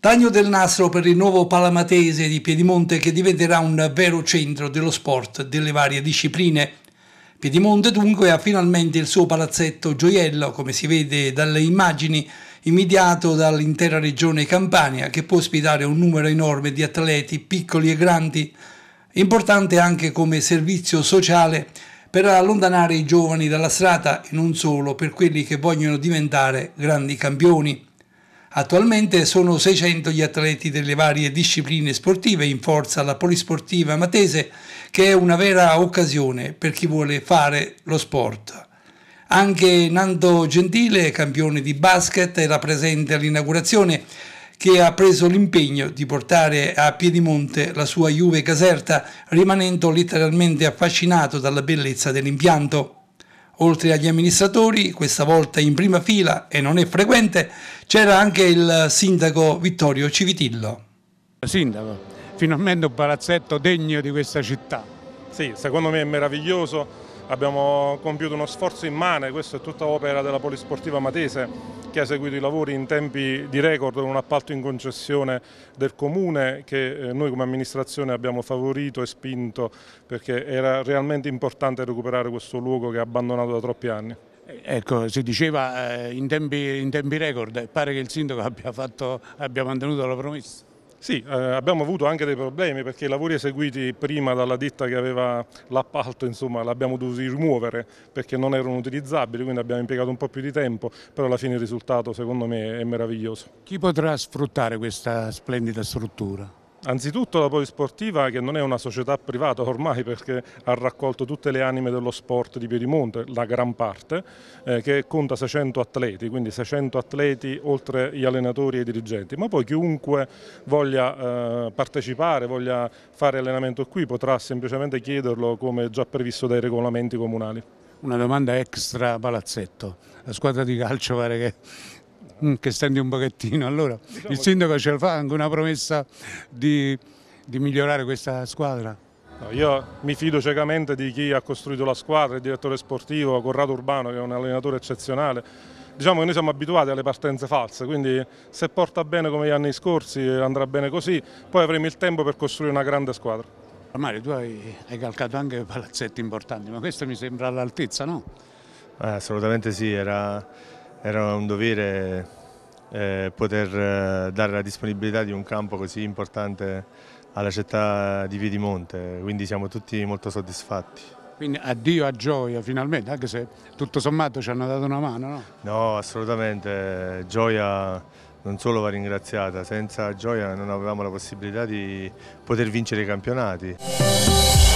Tagno del nastro per il nuovo palamatese di Piedimonte che diventerà un vero centro dello sport delle varie discipline. Piedimonte dunque ha finalmente il suo palazzetto gioiello, come si vede dalle immagini, immediato dall'intera regione Campania, che può ospitare un numero enorme di atleti piccoli e grandi, importante anche come servizio sociale per allontanare i giovani dalla strada e non solo per quelli che vogliono diventare grandi campioni. Attualmente sono 600 gli atleti delle varie discipline sportive in forza alla polisportiva matese che è una vera occasione per chi vuole fare lo sport. Anche Nando Gentile, campione di basket, era presente all'inaugurazione che ha preso l'impegno di portare a Piedimonte la sua Juve Caserta, rimanendo letteralmente affascinato dalla bellezza dell'impianto. Oltre agli amministratori, questa volta in prima fila, e non è frequente, c'era anche il sindaco Vittorio Civitillo. Sindaco, finalmente un palazzetto degno di questa città. Sì, secondo me è meraviglioso, abbiamo compiuto uno sforzo immane, questa è tutta opera della Polisportiva Matese che ha seguito i lavori in tempi di record con un appalto in concessione del Comune che eh, noi come amministrazione abbiamo favorito e spinto perché era realmente importante recuperare questo luogo che è abbandonato da troppi anni. Ecco, si diceva eh, in tempi, in tempi record, pare che il sindaco abbia, fatto, abbia mantenuto la promessa. Sì, eh, abbiamo avuto anche dei problemi perché i lavori eseguiti prima dalla ditta che aveva l'appalto, insomma, l'abbiamo dovuto rimuovere perché non erano utilizzabili, quindi abbiamo impiegato un po' più di tempo, però alla fine il risultato secondo me è meraviglioso. Chi potrà sfruttare questa splendida struttura? Anzitutto la Polisportiva che non è una società privata ormai perché ha raccolto tutte le anime dello sport di Piedimonte, la gran parte, eh, che conta 600 atleti, quindi 600 atleti oltre gli allenatori e i dirigenti, ma poi chiunque voglia eh, partecipare, voglia fare allenamento qui potrà semplicemente chiederlo come già previsto dai regolamenti comunali. Una domanda extra palazzetto, la squadra di calcio pare che mm, che stendi un pochettino. Allora il sindaco ce lo fa anche una promessa di, di migliorare questa squadra. No, io mi fido ciecamente di chi ha costruito la squadra, il direttore sportivo Corrado Urbano che è un allenatore eccezionale. Diciamo che noi siamo abituati alle partenze false, quindi se porta bene come gli anni scorsi andrà bene così, poi avremo il tempo per costruire una grande squadra. Ah, Mario, tu hai, hai calcato anche palazzetti importanti, ma questo mi sembra all'altezza, no? Eh, assolutamente sì, era era un dovere eh, poter eh, dare la disponibilità di un campo così importante alla città di Viedimonte, quindi siamo tutti molto soddisfatti. Quindi addio a gioia finalmente, anche se tutto sommato ci hanno dato una mano, no? No, assolutamente, gioia non solo va ringraziata, senza gioia non avevamo la possibilità di poter vincere i campionati.